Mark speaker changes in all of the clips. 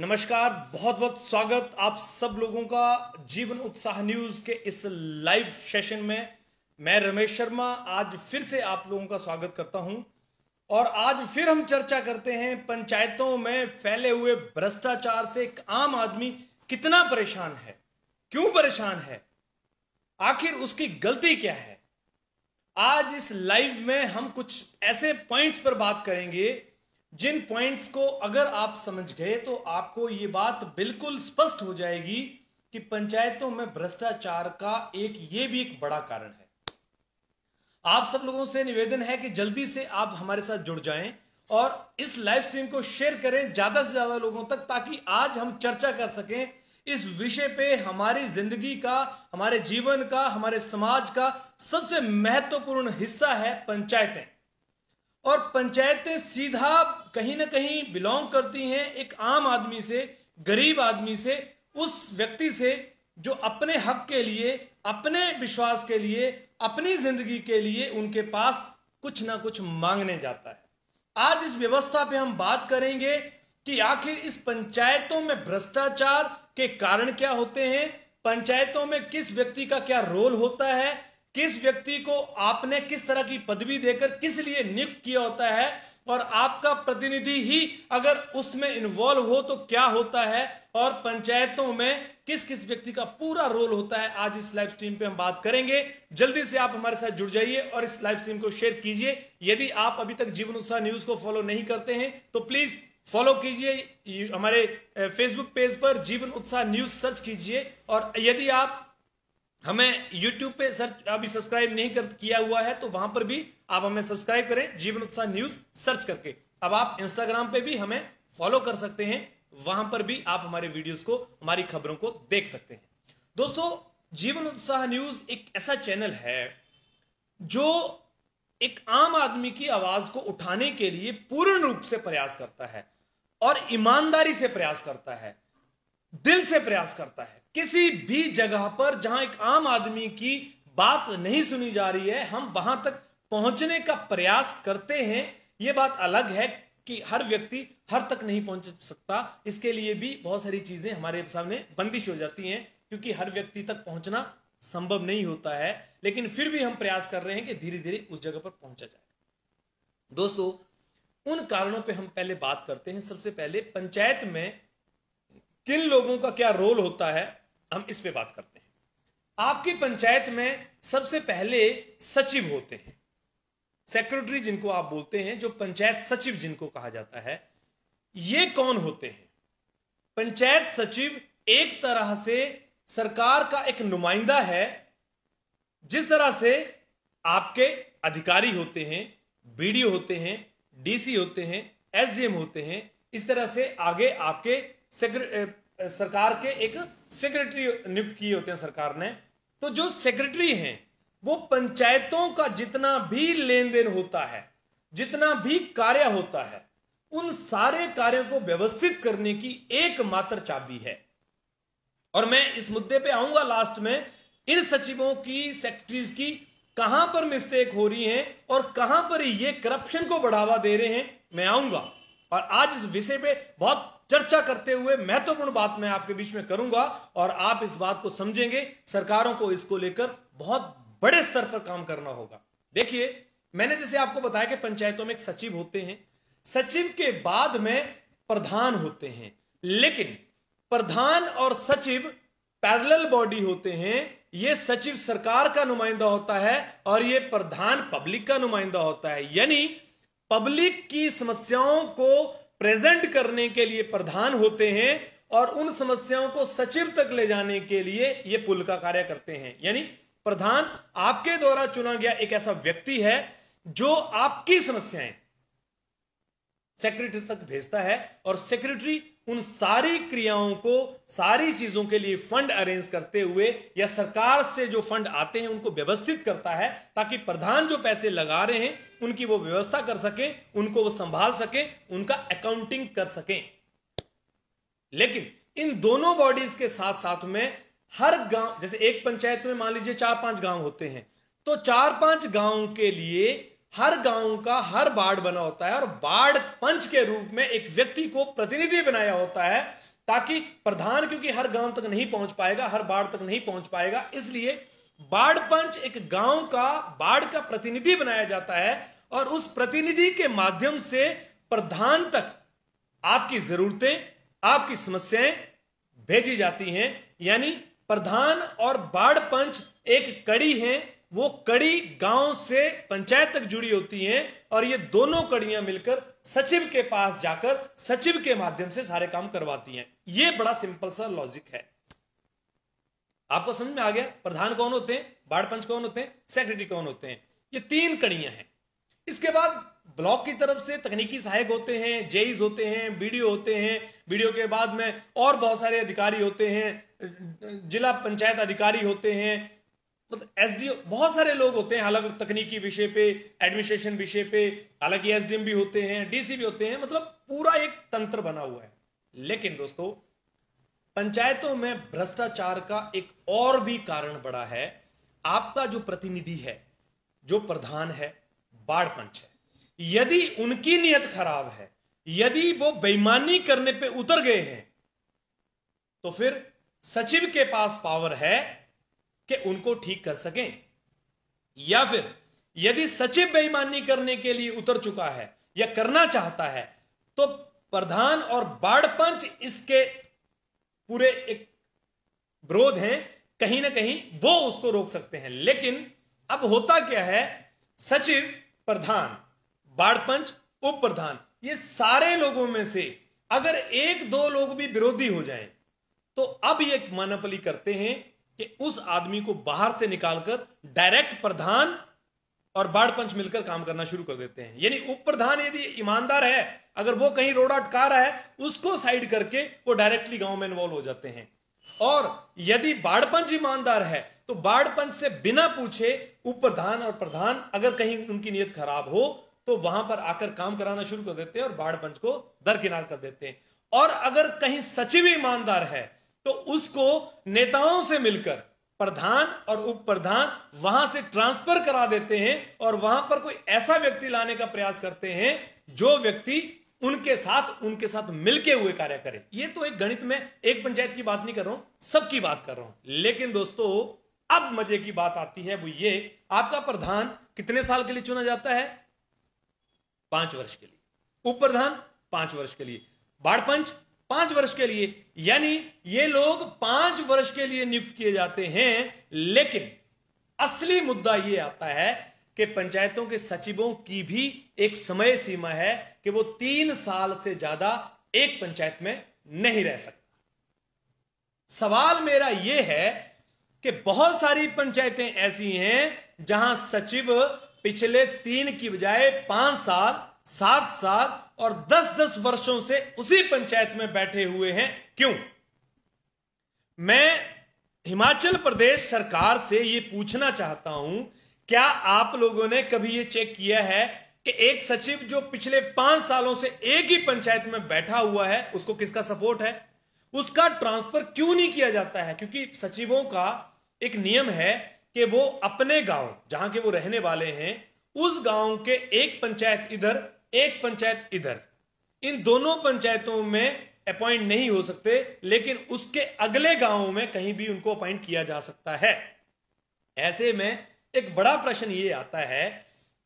Speaker 1: नमस्कार बहुत बहुत स्वागत आप सब लोगों का जीवन उत्साह न्यूज के इस लाइव सेशन में मैं रमेश शर्मा आज फिर से आप लोगों का स्वागत करता हूं और आज फिर हम चर्चा करते हैं पंचायतों में फैले हुए भ्रष्टाचार से एक आम आदमी कितना परेशान है क्यों परेशान है आखिर उसकी गलती क्या है आज इस लाइव में हम कुछ ऐसे पॉइंट्स पर बात करेंगे जिन पॉइंट्स को अगर आप समझ गए तो आपको ये बात बिल्कुल स्पष्ट हो जाएगी कि पंचायतों में भ्रष्टाचार का एक ये भी एक बड़ा कारण है आप सब लोगों से निवेदन है कि जल्दी से आप हमारे साथ जुड़ जाएं और इस लाइव स्ट्रीम को शेयर करें ज्यादा से ज्यादा लोगों तक ताकि आज हम चर्चा कर सकें इस विषय पे हमारी जिंदगी का हमारे जीवन का हमारे समाज का सबसे महत्वपूर्ण हिस्सा है पंचायतें और पंचायतें सीधा कहीं ना कहीं बिलोंग करती हैं एक आम आदमी से गरीब आदमी से उस व्यक्ति से जो अपने हक के लिए अपने विश्वास के लिए अपनी जिंदगी के लिए उनके पास कुछ ना कुछ मांगने जाता है आज इस व्यवस्था पे हम बात करेंगे कि आखिर इस पंचायतों में भ्रष्टाचार के कारण क्या होते हैं पंचायतों में किस व्यक्ति का क्या रोल होता है किस व्यक्ति को आपने किस तरह की पदवी देकर किस लिए नियुक्त किया होता है और आपका प्रतिनिधि ही अगर उसमें इन्वॉल्व हो तो क्या होता है और पंचायतों में किस किस व्यक्ति का पूरा रोल होता है आज इस लाइव स्ट्रीम पे हम बात करेंगे जल्दी से आप हमारे साथ जुड़ जाइए और इस लाइव स्ट्रीम को शेयर कीजिए यदि आप अभी तक जीवन उत्साह न्यूज को फॉलो नहीं करते हैं तो प्लीज फॉलो कीजिए हमारे फेसबुक पेज पर जीवन उत्साह न्यूज सर्च कीजिए और यदि आप हमें YouTube पे सर्च अभी सब्सक्राइब नहीं कर किया हुआ है तो वहां पर भी आप हमें सब्सक्राइब करें जीवन उत्साह न्यूज सर्च करके अब आप Instagram पे भी हमें फॉलो कर सकते हैं वहां पर भी आप हमारे वीडियोस को हमारी खबरों को देख सकते हैं दोस्तों जीवन उत्साह न्यूज एक ऐसा चैनल है जो एक आम आदमी की आवाज को उठाने के लिए पूर्ण रूप से प्रयास करता है और ईमानदारी से प्रयास करता है दिल से प्रयास करता है किसी भी जगह पर जहां एक आम आदमी की बात नहीं सुनी जा रही है हम वहां तक पहुंचने का प्रयास करते हैं ये बात अलग है कि हर व्यक्ति हर तक नहीं पहुंच सकता इसके लिए भी बहुत सारी चीजें हमारे सामने बंदिश हो जाती हैं क्योंकि हर व्यक्ति तक पहुंचना संभव नहीं होता है लेकिन फिर भी हम प्रयास कर रहे हैं कि धीरे धीरे उस जगह पर पहुंचा जाए दोस्तों उन कारणों पे हम पहले बात करते हैं सबसे पहले पंचायत में किन लोगों का क्या रोल होता है हम इस पे बात करते हैं आपकी पंचायत में सबसे पहले सचिव होते हैं सेक्रेटरी जिनको आप बोलते हैं जो पंचायत सचिव जिनको कहा जाता है ये कौन होते हैं पंचायत सचिव एक तरह से सरकार का एक नुमाइंदा है जिस तरह से आपके अधिकारी होते हैं बीडीओ होते हैं डीसी होते हैं एसडीएम होते हैं इस तरह से आगे आपके सरकार के एक सेक्रेटरी नियुक्त किए होते हैं सरकार ने तो जो सेक्रेटरी हैं वो पंचायतों का जितना भी लेन देन होता है जितना भी कार्य होता है उन सारे कार्यों को व्यवस्थित करने की एकमात्र चाबी है और मैं इस मुद्दे पे आऊंगा लास्ट में इन सचिवों की सेक्रेटरीज की कहां पर मिस्टेक हो रही है और कहां पर ये करप्शन को बढ़ावा दे रहे हैं मैं आऊंगा और आज इस विषय पे बहुत चर्चा करते हुए महत्वपूर्ण बात मैं आपके बीच में करूंगा और आप इस बात को समझेंगे सरकारों को इसको लेकर बहुत बड़े स्तर पर काम करना होगा देखिए मैंने जैसे आपको बताया कि पंचायतों में एक सचिव होते हैं सचिव के बाद में प्रधान होते हैं लेकिन प्रधान और सचिव पैरल बॉडी होते हैं ये सचिव सरकार का नुमाइंदा होता है और ये प्रधान पब्लिक का नुमाइंदा होता है यानी पब्लिक की समस्याओं को प्रेजेंट करने के लिए प्रधान होते हैं और उन समस्याओं को सचिव तक ले जाने के लिए ये पुल का कार्य करते हैं यानी प्रधान आपके द्वारा चुना गया एक ऐसा व्यक्ति है जो आपकी समस्याएं सेक्रेटरी तक भेजता है और सेक्रेटरी उन सारी क्रियाओं को सारी चीजों के लिए फंड अरेंज करते हुए या सरकार से जो फंड आते हैं उनको व्यवस्थित करता है ताकि प्रधान जो पैसे लगा रहे हैं उनकी वो व्यवस्था कर सके उनको वो संभाल सके उनका अकाउंटिंग कर सके लेकिन इन दोनों बॉडीज के साथ साथ में हर गांव जैसे एक पंचायत में मान लीजिए चार पांच गांव होते हैं तो चार पांच गांव के लिए हर गांव का हर वार्ड बना होता है और वार्ड पंच के रूप में एक व्यक्ति को प्रतिनिधि बनाया होता है ताकि प्रधान क्योंकि हर गांव तक नहीं पहुंच पाएगा हर वार्ड तक नहीं पहुंच पाएगा इसलिए वार्ड पंच एक गांव का वार्ड का प्रतिनिधि बनाया जाता है और उस प्रतिनिधि के माध्यम से प्रधान तक आपकी जरूरतें आपकी समस्याएं भेजी जाती हैं यानी प्रधान और वार्ड पंच एक कड़ी है वो कड़ी गांव से पंचायत तक जुड़ी होती हैं और ये दोनों कड़ियां मिलकर सचिव के पास जाकर सचिव के माध्यम से सारे काम करवाती हैं ये बड़ा सिंपल सा लॉजिक है आपको समझ में आ गया प्रधान कौन होते हैं बाढ़ पंच कौन होते हैं सेक्रेटरी कौन होते हैं ये तीन कड़ियां हैं इसके बाद ब्लॉक की तरफ से तकनीकी सहायक होते हैं जेईज होते हैं बीडीओ होते हैं बीडीओ के बाद में और बहुत सारे अधिकारी होते हैं जिला पंचायत अधिकारी होते हैं मतलब एसडीओ बहुत सारे लोग होते हैं अलग तकनीकी विषय पे एडमिनिस्ट्रेशन विषय पे हालांकि एसडीएम भी होते हैं डीसी भी होते हैं मतलब पूरा एक तंत्र बना हुआ है लेकिन दोस्तों पंचायतों में भ्रष्टाचार का एक और भी कारण बड़ा है आपका जो प्रतिनिधि है जो प्रधान है बाढ़ पंच है यदि उनकी नियत खराब है यदि वो बेईमानी करने पे उतर गए हैं तो फिर सचिव के पास पावर है कि उनको ठीक कर सकें या फिर यदि सचिव बेईमानी करने के लिए उतर चुका है या करना चाहता है तो प्रधान और बाढ़ पंच इसके पूरे एक विरोध हैं कहीं ना कहीं वो उसको रोक सकते हैं लेकिन अब होता क्या है सचिव प्रधान बाढ़ पंच उप प्रधान ये सारे लोगों में से अगर एक दो लोग भी विरोधी हो जाएं तो अब ये मानापली करते हैं कि उस आदमी को बाहर से निकालकर डायरेक्ट प्रधान और बाढ़ पंच मिलकर काम करना शुरू कर देते हैं यानी उप प्रधान यदि ईमानदार है अगर वो कहीं रोड अटका रहा है उसको साइड करके वो डायरेक्टली गांव में इन्वॉल्व हो जाते हैं और यदि बाढ़ पंच ईमानदार है तो बाढ़ पंच से बिना पूछे उप प्रधान और प्रधान अगर कहीं उनकी नीयत खराब हो तो वहां पर आकर काम कराना शुरू कर देते हैं और बाढ़ पंच को दरकिनार कर देते हैं और अगर कहीं सचिव ईमानदार है तो उसको नेताओं से मिलकर प्रधान और उप प्रधान वहां से ट्रांसफर करा देते हैं और वहां पर कोई ऐसा व्यक्ति लाने का प्रयास करते हैं जो व्यक्ति उनके साथ उनके साथ मिलके हुए कार्य करे ये तो एक गणित में एक पंचायत की बात नहीं कर रहा हूं सबकी बात कर रहा हूं लेकिन दोस्तों अब मजे की बात आती है वो ये आपका प्रधान कितने साल के लिए चुना जाता है पांच वर्ष के लिए उप प्रधान पांच वर्ष के लिए बाढ़ पंच पांच वर्ष के लिए यानी ये लोग पांच वर्ष के लिए नियुक्त किए जाते हैं लेकिन असली मुद्दा ये आता है कि पंचायतों के सचिवों की भी एक समय सीमा है कि वो तीन साल से ज्यादा एक पंचायत में नहीं रह सकता सवाल मेरा यह है कि बहुत सारी पंचायतें ऐसी हैं जहां सचिव पिछले तीन की बजाय पांच साल सात सात और दस दस वर्षों से उसी पंचायत में बैठे हुए हैं क्यों मैं हिमाचल प्रदेश सरकार से यह पूछना चाहता हूं क्या आप लोगों ने कभी यह चेक किया है कि एक सचिव जो पिछले पांच सालों से एक ही पंचायत में बैठा हुआ है उसको किसका सपोर्ट है उसका ट्रांसफर क्यों नहीं किया जाता है क्योंकि सचिवों का एक नियम है कि वो अपने गांव जहां के वो रहने वाले हैं उस गांव के एक पंचायत इधर एक पंचायत इधर इन दोनों पंचायतों में अपॉइंट नहीं हो सकते लेकिन उसके अगले गांवों में कहीं भी उनको अपॉइंट किया जा सकता है ऐसे में एक बड़ा प्रश्न ये आता है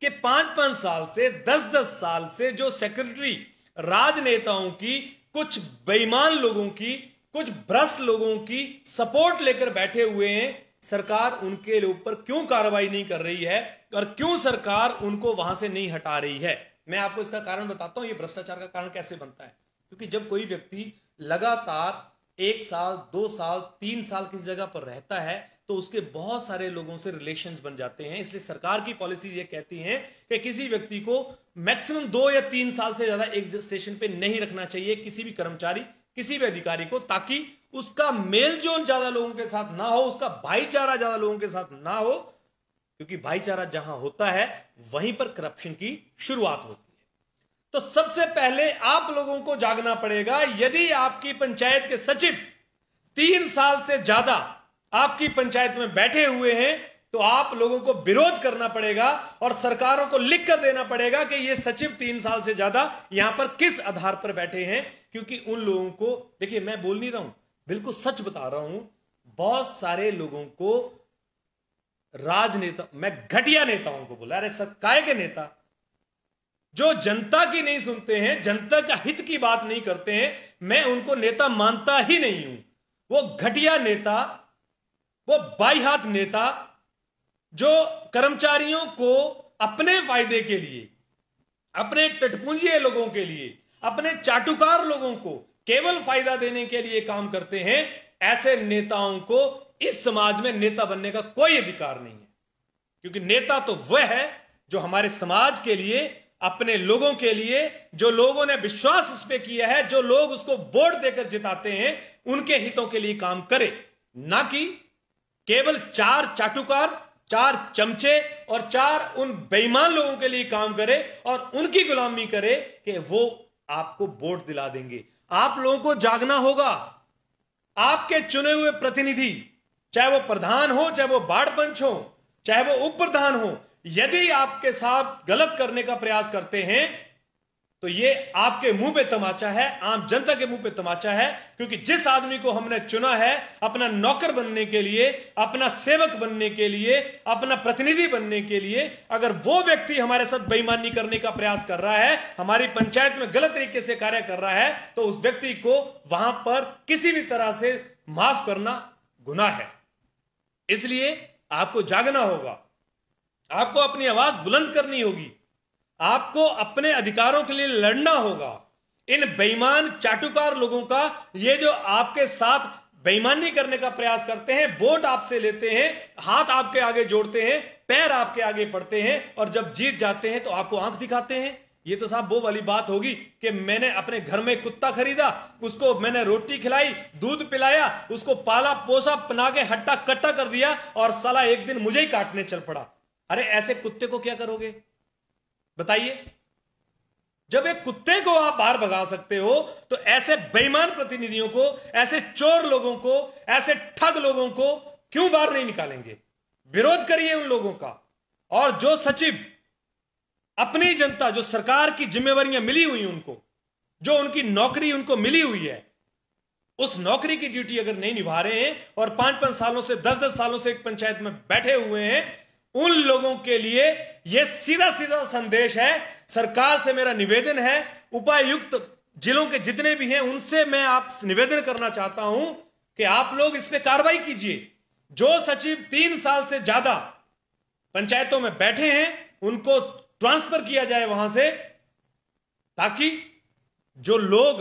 Speaker 1: कि पांच पांच साल से दस दस साल से जो सेक्रेटरी राजनेताओं की कुछ बेईमान लोगों की कुछ भ्रष्ट लोगों की सपोर्ट लेकर बैठे हुए हैं सरकार उनके ऊपर क्यों कार्रवाई नहीं कर रही है और क्यों सरकार उनको वहां से नहीं हटा रही है मैं आपको इसका कारण बताता हूं ये भ्रष्टाचार का कारण कैसे बनता है क्योंकि जब कोई व्यक्ति लगातार एक साल दो साल तीन साल किसी जगह पर रहता है तो उसके बहुत सारे लोगों से रिलेशन बन जाते हैं इसलिए सरकार की पॉलिसी ये कहती है कि किसी व्यक्ति को मैक्सिमम दो या तीन साल से ज्यादा एक स्टेशन पे नहीं रखना चाहिए किसी भी कर्मचारी किसी भी अधिकारी को ताकि उसका मेल जोल ज्यादा लोगों के साथ ना हो उसका भाईचारा ज्यादा लोगों के साथ ना हो क्योंकि भाईचारा जहां होता है वहीं पर करप्शन की शुरुआत होती है तो सबसे पहले आप लोगों को जागना पड़ेगा यदि आपकी पंचायत के सचिव तीन साल से ज्यादा आपकी पंचायत में बैठे हुए हैं तो आप लोगों को विरोध करना पड़ेगा और सरकारों को लिख कर देना पड़ेगा कि ये सचिव तीन साल से ज्यादा यहां पर किस आधार पर बैठे हैं क्योंकि उन लोगों को देखिए मैं बोल नहीं रहा हूं बिल्कुल सच बता रहा हूं बहुत सारे लोगों को राजनेता मैं घटिया नेताओं को बोला अरे सत्काय के नेता जो जनता की नहीं सुनते हैं जनता का हित की बात नहीं करते हैं मैं उनको नेता मानता ही नहीं हूं वो घटिया नेता वो बाई हाथ नेता जो कर्मचारियों को अपने फायदे के लिए अपने टटपूंजिए लोगों के लिए अपने चाटुकार लोगों को केवल फायदा देने के लिए काम करते हैं ऐसे नेताओं को इस समाज में नेता बनने का कोई अधिकार नहीं है क्योंकि नेता तो वह है जो हमारे समाज के लिए अपने लोगों के लिए जो लोगों ने विश्वास उस पर किया है जो लोग उसको वोट देकर जिताते हैं उनके हितों के लिए काम करे ना कि केवल चार चाटुकार चार चमचे और चार उन बेईमान लोगों के लिए काम करे और उनकी गुलामी करे कि वो आपको वोट दिला देंगे आप लोगों को जागना होगा आपके चुने हुए प्रतिनिधि चाहे वो प्रधान हो चाहे वो बाढ़ पंच हो चाहे वो उप प्रधान हो यदि आपके साथ गलत करने का प्रयास करते हैं तो ये आपके मुंह पे तमाचा है आम जनता के मुंह पे तमाचा है क्योंकि जिस आदमी को हमने चुना है अपना नौकर बनने के लिए अपना सेवक बनने के लिए अपना प्रतिनिधि बनने के लिए अगर वो व्यक्ति हमारे साथ बेईमानी करने का प्रयास कर रहा है हमारी पंचायत में गलत तरीके से कार्य कर रहा है तो उस व्यक्ति को वहां पर किसी भी तरह से माफ करना गुना है इसलिए आपको जागना होगा आपको अपनी आवाज बुलंद करनी होगी आपको अपने अधिकारों के लिए लड़ना होगा इन बेईमान चाटुकार लोगों का ये जो आपके साथ बेईमानी करने का प्रयास करते हैं वोट आपसे लेते हैं हाथ आपके आगे जोड़ते हैं पैर आपके आगे पड़ते हैं और जब जीत जाते हैं तो आपको आंख दिखाते हैं ये तो साहब वो वाली बात होगी कि मैंने अपने घर में कुत्ता खरीदा उसको मैंने रोटी खिलाई दूध पिलाया उसको पाला पोसा पना के हट्टा कट्टा कर दिया और साला एक दिन मुझे ही काटने चल पड़ा अरे ऐसे कुत्ते को क्या करोगे बताइए जब एक कुत्ते को आप बाहर भगा सकते हो तो ऐसे बेईमान प्रतिनिधियों को ऐसे चोर लोगों को ऐसे ठग लोगों को क्यों बाहर नहीं निकालेंगे विरोध करिए उन लोगों का और जो सचिव अपनी जनता जो सरकार की जिम्मेवारियां मिली हुई उनको जो उनकी नौकरी उनको मिली हुई है उस नौकरी की ड्यूटी अगर नहीं निभा रहे हैं और पांच पांच सालों से दस दस सालों से एक पंचायत में बैठे हुए हैं उन लोगों के लिए यह सीधा सीधा संदेश है सरकार से मेरा निवेदन है उपायुक्त जिलों के जितने भी हैं उनसे मैं आप निवेदन करना चाहता हूं कि आप लोग इस पर कार्रवाई कीजिए जो सचिव तीन साल से ज्यादा पंचायतों में बैठे हैं उनको ट्रांसफर किया जाए वहां से ताकि जो लोग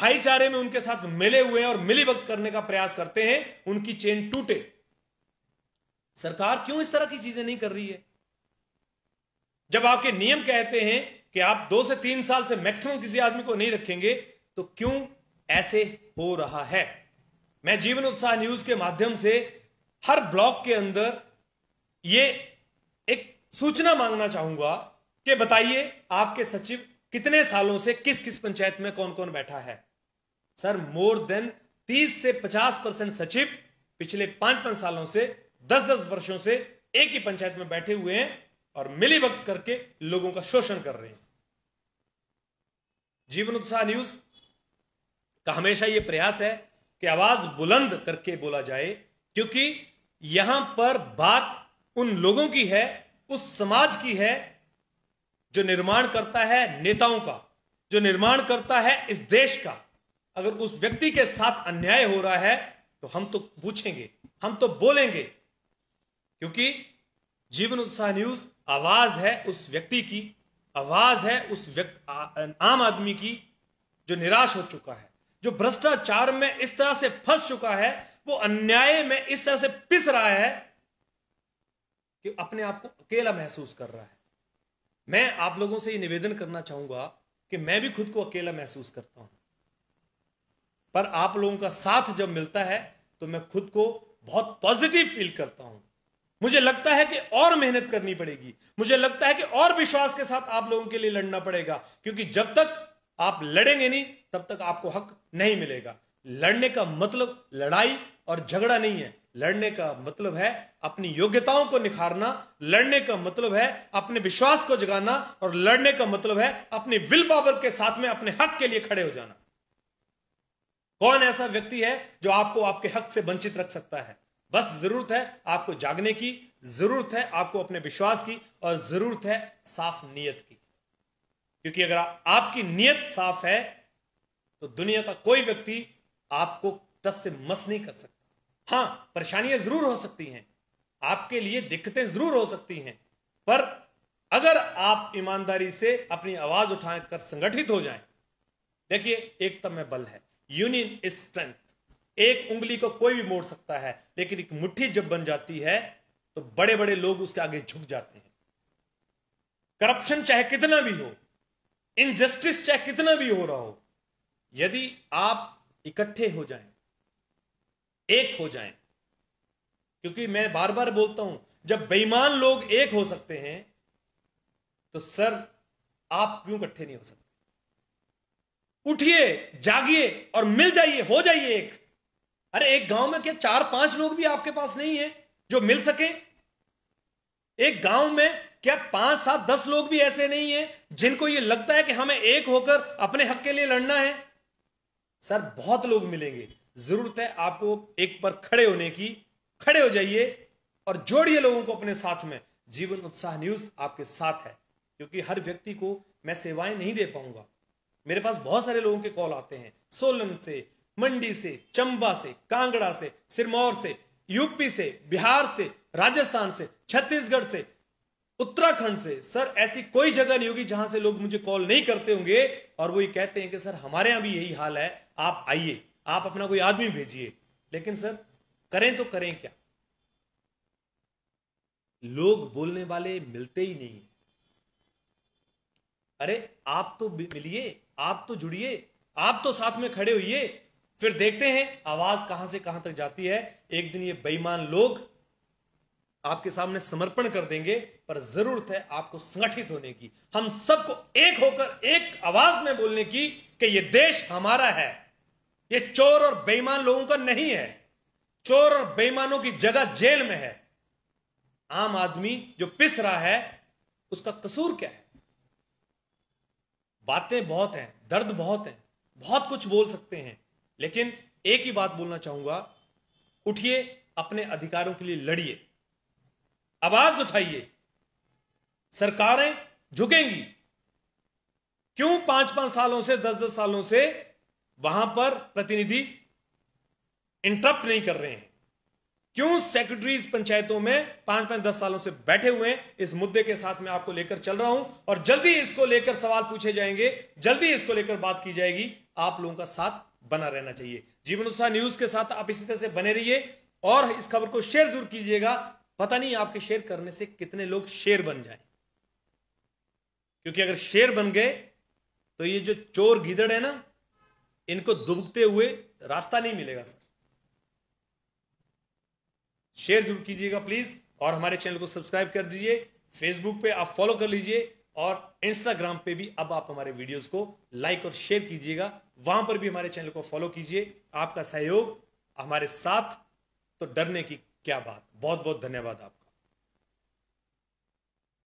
Speaker 1: भाईचारे में उनके साथ मिले हुए और वक्त करने का प्रयास करते हैं उनकी चेन टूटे सरकार क्यों इस तरह की चीजें नहीं कर रही है जब आपके नियम कहते हैं कि आप दो से तीन साल से मैक्सिमम किसी आदमी को नहीं रखेंगे तो क्यों ऐसे हो रहा है मैं जीवन उत्साह न्यूज के माध्यम से हर ब्लॉक के अंदर यह एक सूचना मांगना चाहूंगा कि बताइए आपके सचिव कितने सालों से किस किस पंचायत में कौन कौन बैठा है सर मोर देन तीस से पचास परसेंट सचिव पिछले पांच पांच सालों से दस दस वर्षों से एक ही पंचायत में बैठे हुए हैं और मिली वक्त करके लोगों का शोषण कर रहे हैं जीवन उत्साह न्यूज का हमेशा यह प्रयास है कि आवाज बुलंद करके बोला जाए क्योंकि यहां पर बात उन लोगों की है उस समाज की है जो निर्माण करता है नेताओं का जो निर्माण करता है इस देश का अगर उस व्यक्ति के साथ अन्याय हो रहा है तो हम तो पूछेंगे हम तो बोलेंगे क्योंकि जीवन उत्साह न्यूज आवाज है उस व्यक्ति की आवाज है उस व्यक्ति आम आदमी की जो निराश हो चुका है जो भ्रष्टाचार में इस तरह से फंस चुका है वो अन्याय में इस तरह से पिस रहा है कि अपने आप को अकेला महसूस कर रहा है मैं आप लोगों से ये निवेदन करना चाहूंगा कि मैं भी खुद को अकेला महसूस करता हूं पर आप लोगों का साथ जब मिलता है तो मैं खुद को बहुत पॉजिटिव फील करता हूं मुझे लगता है कि और मेहनत करनी पड़ेगी मुझे लगता है कि और विश्वास के साथ आप लोगों के लिए लड़ना पड़ेगा क्योंकि जब तक आप लड़ेंगे नहीं तब तक आपको हक नहीं मिलेगा लड़ने का मतलब लड़ाई और झगड़ा नहीं है लड़ने का मतलब है अपनी योग्यताओं को निखारना लड़ने का मतलब है अपने विश्वास को जगाना और लड़ने का मतलब है अपने विल पावर के साथ में अपने हक के लिए खड़े हो जाना कौन ऐसा व्यक्ति है जो आपको आपके हक से वंचित रख सकता है बस जरूरत है आपको जागने की जरूरत है आपको अपने विश्वास की और जरूरत है साफ नीयत की क्योंकि अगर आपकी नीयत साफ है तो दुनिया का कोई व्यक्ति आपको दस से मस नहीं कर सकता हां परेशानियां जरूर हो सकती हैं आपके लिए दिक्कतें जरूर हो सकती हैं पर अगर आप ईमानदारी से अपनी आवाज उठाकर संगठित हो जाएं देखिए एकता तो में बल है यूनियन इज स्ट्रेंथ एक उंगली को कोई भी मोड़ सकता है लेकिन एक मुट्ठी जब बन जाती है तो बड़े बड़े लोग उसके आगे झुक जाते हैं करप्शन चाहे कितना भी हो इनजस्टिस चाहे कितना भी हो रहा हो यदि आप इकट्ठे हो जाएं एक हो जाएं क्योंकि मैं बार बार बोलता हूं जब बेईमान लोग एक हो सकते हैं तो सर आप क्यों इकट्ठे नहीं हो सकते उठिए जागिए और मिल जाइए हो जाइए एक अरे एक गांव में क्या चार पांच लोग भी आपके पास नहीं है जो मिल सके एक गांव में क्या पांच सात दस लोग भी ऐसे नहीं है जिनको यह लगता है कि हमें एक होकर अपने हक के लिए लड़ना है सर बहुत लोग मिलेंगे जरूरत है आपको एक पर खड़े होने की खड़े हो जाइए और जोड़िए लोगों को अपने साथ में जीवन उत्साह न्यूज आपके साथ है क्योंकि हर व्यक्ति को मैं सेवाएं नहीं दे पाऊंगा मेरे पास बहुत सारे लोगों के कॉल आते हैं सोलन से मंडी से चंबा से कांगड़ा से सिरमौर से यूपी से बिहार से राजस्थान से छत्तीसगढ़ से उत्तराखंड से सर ऐसी कोई जगह नहीं होगी जहां से लोग मुझे कॉल नहीं करते होंगे और वो ये कहते हैं कि सर हमारे यहां भी यही हाल है आप आइए आप अपना कोई आदमी भेजिए लेकिन सर करें तो करें क्या लोग बोलने वाले मिलते ही नहीं अरे आप तो मिलिए आप तो जुड़िए आप तो साथ में खड़े होइए फिर देखते हैं आवाज कहां से कहां तक जाती है एक दिन ये बेईमान लोग आपके सामने समर्पण कर देंगे पर जरूरत है आपको संगठित होने की हम सबको एक होकर एक आवाज में बोलने की कि ये देश हमारा है ये चोर और बेईमान लोगों का नहीं है चोर और बेईमानों की जगह जेल में है आम आदमी जो पिस रहा है उसका कसूर क्या है बातें बहुत हैं दर्द बहुत हैं बहुत कुछ बोल सकते हैं लेकिन एक ही बात बोलना चाहूंगा उठिए अपने अधिकारों के लिए लड़िए आवाज उठाइए सरकारें झुकेंगी क्यों पांच पांच सालों से दस दस सालों से वहां पर प्रतिनिधि इंटरप्ट नहीं कर रहे हैं क्यों सेक्रेटरीज पंचायतों में पांच पांच दस सालों से बैठे हुए हैं इस मुद्दे के साथ मैं आपको लेकर चल रहा हूं और जल्दी इसको लेकर सवाल पूछे जाएंगे जल्दी इसको लेकर बात की जाएगी आप लोगों का साथ बना रहना चाहिए जीवन उत्साह न्यूज के साथ आप इसी तरह से बने रहिए और इस खबर को शेयर जरूर कीजिएगा पता नहीं आपके शेयर करने से कितने लोग शेर बन जाए क्योंकि अगर शेर बन गए तो ये जो चोर गिदड़ है ना इनको दुबकते हुए रास्ता नहीं मिलेगा सर शेयर जरूर कीजिएगा प्लीज और हमारे चैनल को सब्सक्राइब कर दीजिए फेसबुक पे आप फॉलो कर लीजिए और इंस्टाग्राम पे भी अब आप हमारे वीडियोस को लाइक और शेयर कीजिएगा वहां पर भी हमारे चैनल को फॉलो कीजिए आपका सहयोग हमारे साथ तो डरने की क्या बात बहुत बहुत धन्यवाद आप